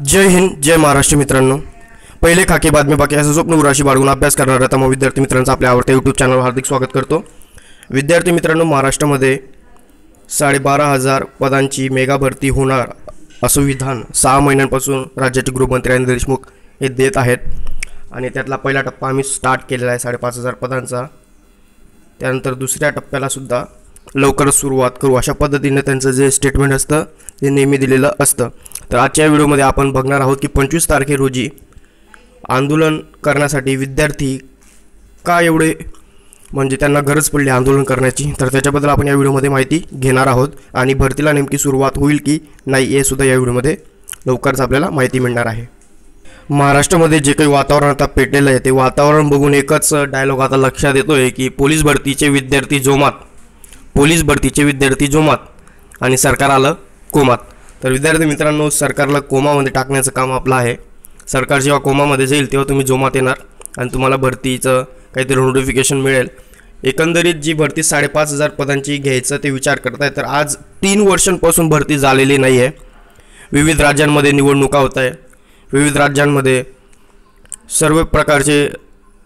जय हिंद जय महाराष्ट्र मित्रांनो पहिले खाकी बातमी बाकी असं स्वप्न उराशी बाळगून अभ्यास करणाऱ्या तमाम विद्यार्थी मित्रांचं आपल्या आवडत्या यूट्यूब चॅनलवर हार्दिक स्वागत करतो विद्यार्थी मित्रांनो महाराष्ट्रामध्ये साडेबारा हजार पदांची मेगा भरती होणार असं विधान सहा महिन्यांपासून राज्याचे गृहमंत्री अनिल देशमुख हे देत आहेत आणि त्यातला पहिला टप्पा आम्ही स्टार्ट केलेला आहे साडेपाच हजार पदांचा त्यानंतर दुसऱ्या टप्प्यालासुद्धा लवकरच सुरुवात करू अशा पद्धतीने त्यांचं जे स्टेटमेंट असतं ते नेहमी दिलेलं असतं तर आजच्या व्हिडिओमध्ये आपण बघणार आहोत की पंचवीस तारखे रोजी आंदोलन करण्यासाठी विद्यार्थी का एवढे म्हणजे त्यांना गरज पडली आंदोलन करण्याची तर त्याच्याबद्दल आपण या व्हिडिओमध्ये माहिती घेणार आहोत आणि भरतीला नेमकी सुरुवात होईल की नाही हे सुद्धा या व्हिडिओमध्ये लवकरच आपल्याला माहिती मिळणार आहे महाराष्ट्रामध्ये जे काही वातावरण आता पेटलेलं आहे ते वातावरण बघून एकच डायलॉग आता लक्षात येतो आहे की पोलीस भरतीचे विद्यार्थी जोमात पोलीस भरतीचे विद्यार्थी जोमात आणि सरकार आलं कोमात तर विद्यार्थी मित्रांनो सरकारला कोमामध्ये टाकण्याचं काम आपलं आहे सरकार जेव्हा कोमामध्ये जाईल तेव्हा तुम्ही जोमात येणार आणि तुम्हाला भरतीचं काहीतरी नोटिफिकेशन मिळेल एकंदरीत जी भरती साडेपाच हजार पदांची घ्यायचं ते विचार करताय तर आज तीन वर्षांपासून भरती झालेली नाही आहे विविध राज्यांमध्ये निवडणुका होत आहे विविध राज्यांमध्ये सर्व प्रकारचे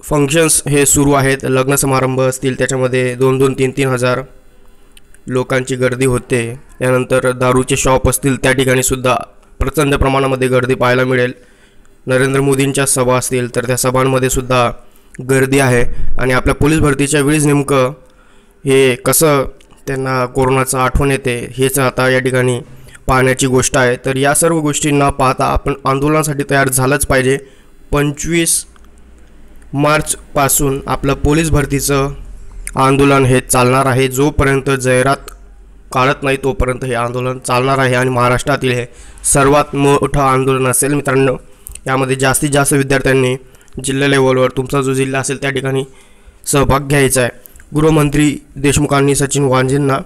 फंक्शन्स हे सुरू आहेत लग्न समारंभ असतील त्याच्यामध्ये दोन दोन तीन तीन हजार लोकांची गर्दी होते त्यानंतर दारूचे शॉप असतील त्या ठिकाणी सुद्धा प्रचंड प्रमाणामध्ये गर्दी पाहायला मिळेल नरेंद्र मोदींच्या सभा असतील तर त्या सभांमध्ये सुद्धा गर्दी आहे आणि आपल्या पोलीस भरतीच्या वेळीच नेमकं हे कसं त्यांना कोरोनाचं आठवण येते हेच आता या ठिकाणी पाहण्याची गोष्ट आहे तर या सर्व गोष्टींना पाहता आपण आंदोलनासाठी तयार झालंच पाहिजे पंचवीस मार्चपासून आपलं पोलीस भरतीचं आंदोलन हे चालणार आहे जोपर्यंत जाहिरात काढत नाही तोपर्यंत हे आंदोलन चालणार आहे आणि महाराष्ट्रातील हे सर्वात मोठं आंदोलन असेल मित्रांनो यामध्ये जास्तीत जास्त विद्यार्थ्यांनी जिल्हा लेवलवर तुमचा जो जिल्हा असेल त्या ठिकाणी सहभाग घ्यायचा आहे गृहमंत्री देशमुखांनी सचिन वांझेंना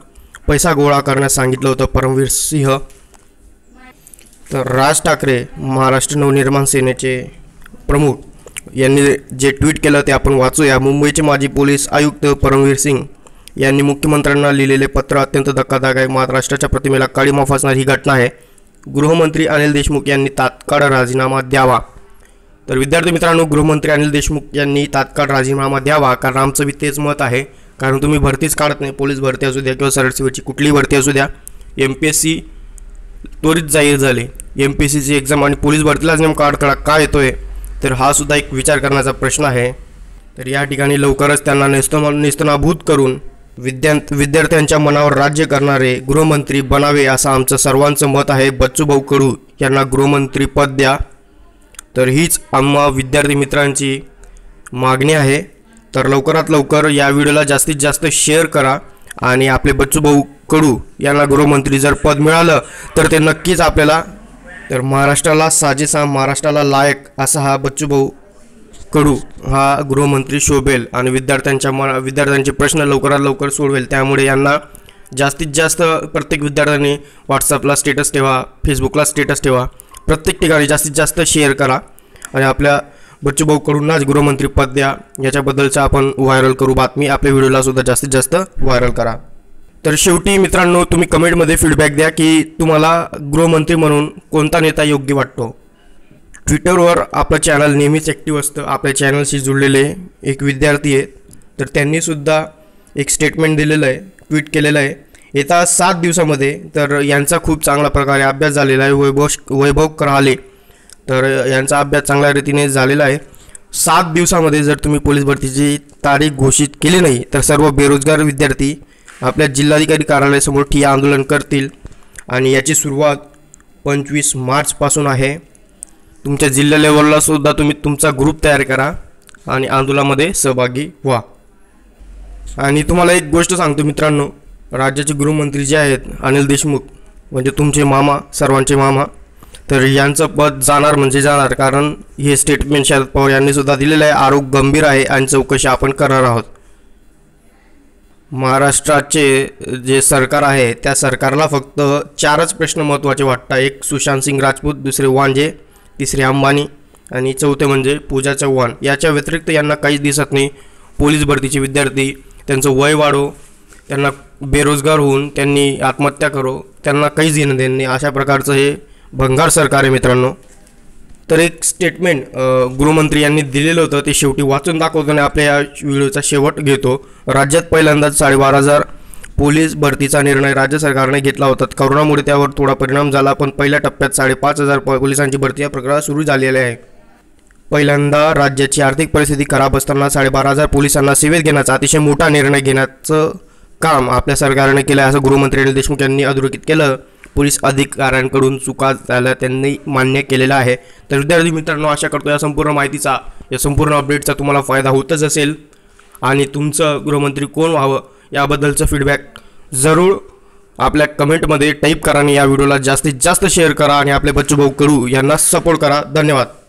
पैसा गोळा करण्यास सांगितलं होतं परमवीर सिंह तर राज ठाकरे महाराष्ट्र नवनिर्माण सेनेचे प्रमुख यांनी जे ट्विट केलं ते आपण वाचूया मुंबईचे माजी पोलीस आयुक्त परमवीर सिंग यांनी मुख्यमंत्र्यांना लिहिलेले पत्र अत्यंत धक्कादायक आहे महाराष्ट्राच्या प्रतिमेला काळीमा फासणारी ही घटना आहे गृहमंत्री अनिल देशमुख यांनी तात्काळ राजीनामा द्यावा तर विद्यार्थी मित्रांनो गृहमंत्री अनिल देशमुख यांनी तात्काळ राजीनामा द्यावा कारण आमचं बी तेच मत आहे कारण तुम्ही भरतीच काढत नाही पोलीस भरती असू द्या किंवा सरळ सेवेची कुठलीही भरती असू द्या एम पी एस सी त्वरित जाहीर झाले एम पी एस सीची एक्झाम आणि पोलीस भरतीलाच नेमका अडथळा का येतोय तर हा सुद्धा एक विचार करण्याचा प्रश्न आहे तर या ठिकाणी लवकरच त्यांना नेस्तमा नेस्तनाभूत करून विद्या विद्यार्थ्यांच्या मनावर राज्य करणारे गृहमंत्री बनावे असं आमचं सर्वांचं मत आहे बच्चूभाऊ कडू यांना गृहमंत्री पद द्या तर हीच आम्हा विद्यार्थी मित्रांची मागणी आहे तर लवकरात लवकर या व्हिडिओला जास्तीत जास्त शेअर करा आणि आपले बच्चूभाऊ कडू यांना गृहमंत्री जर पद मिळालं तर ते नक्कीच आपल्याला तर महाराष्ट्राला साजेसा महाराष्ट्राला लायक असा हा बच्चूभाऊ कडू हा गृहमंत्री शोभेल आणि विद्यार्थ्यांच्या म विद्यार्थ्यांचे प्रश्न लवकरात लवकर सोडवेल त्यामुळे यांना जास्तीत जास्त प्रत्येक विद्यार्थ्याने व्हॉट्सअपला स्टेटस ठेवा फेसबुकला स्टेटस ठेवा प्रत्येक ठिकाणी जास्तीत जास्त शेअर करा आणि आपल्या बच्चूभाऊ कडूंनाच गृहमंत्री पद द्या याच्याबद्दलचा आपण व्हायरल करू बातमी आपल्या व्हिडिओलासुद्धा जास्तीत जास्त व्हायरल करा तर शेवटी मित्रांनो तुम्ही कमेंटमध्ये फीडबॅक द्या की तुम्हाला गृहमंत्री म्हणून कोणता नेता योग्य वाटतो ट्विटरवर आपलं चॅनल नेहमीच ॲक्टिव्ह असतं आपल्या चॅनलशी जुळलेले एक विद्यार्थी आहेत तर त्यांनीसुद्धा एक स्टेटमेंट दिलेलं आहे ट्विट केलेलं आहे येत्या सात दिवसामध्ये तर यांचा खूप चांगल्या प्रकारे अभ्यास झालेला आहे वैभव वैभव कराले तर यांचा अभ्यास चांगल्या रीतीने झालेला आहे सात दिवसामध्ये जर तुम्ही पोलीस भरतीची तारीख घोषित केली नाही तर सर्व बेरोजगार विद्यार्थी आपल्या जिल्हाधिकारी कार्यालयासमोर ठिय्या आंदोलन करतील आणि याची सुरुवात पंचवीस मार्चपासून आहे तुमच्या जिल्हा लेवलला सुद्धा तुम्ही तुमचा ग्रुप तयार करा आणि आंदोलनामध्ये सहभागी व्हा आणि तुम्हाला एक गोष्ट सांगतो मित्रांनो राज्याचे गृहमंत्री जे आहेत अनिल देशमुख म्हणजे तुमचे मामा सर्वांचे मामा तर यांचं पद जाणार म्हणजे जाणार कारण हे स्टेटमेंट शरद पवार सुद्धा दिलेलं आहे आरोप गंभीर आहे आणि चौकशी आपण करणार आहोत महाराष्ट्राचे जे सरकार आहे त्या सरकारला फक्त चारच प्रश्न महत्त्वाचे वाटतात एक सुशांत सिंग राजपूत दुसरे वांजे तिसरे अंबानी आणि चौथे म्हणजे पूजा चव्हाण याच्या व्यतिरिक्त यांना काहीच दिसत नाही पोलीस भरतीचे विद्यार्थी त्यांचं वय वाढो त्यांना बेरोजगार होऊन त्यांनी आत्महत्या करो त्यांना काहीच देणं देणं नाही अशा प्रकारचं हे भंगार सरकार आहे मित्रांनो तर एक स्टेटमेंट गृहमंत्री यांनी दिलेलं होतं ते शेवटी वाचून दाखवताना आपल्या या व्हिडिओचा शेवट घेतो राज्यात पहिल्यांदाच साडेबारा हजार पोलीस भरतीचा निर्णय राज्य सरकारने घेतला होता करोनामुळे त्यावर थोडा परिणाम झाला पण पहिल्या टप्प्यात साडेपाच हजार पोलिसांची भरती या प्रक्रिया सुरू झालेली आहे पहिल्यांदा राज्याची आर्थिक परिस्थिती खराब असताना साडेबारा हजार पोलिसांना सेवेत घेण्याचा अतिशय मोठा निर्णय घेण्याचं काम आपल्या सरकारने केलं असं गृहमंत्री अनिल देशमुख यांनी अधोरेखित केलं पोलीस अधिकाऱ्यांकडून चुका झाल्या त्यांनी मान्य केलेला आहे तर विद्यार्थी मित्रांनो आशा करतो या संपूर्ण माहितीचा या संपूर्ण अपडेटचा तुम्हाला फायदा होतच असेल आणि तुमचं गृहमंत्री कोण व्हावं याबद्दलचं फीडबॅक जरूर आपल्या कमेंटमध्ये टाईप करा आणि या व्हिडिओला जास्तीत जास्त शेअर करा आणि आपले भाऊ करू यांना सपोर्ट करा धन्यवाद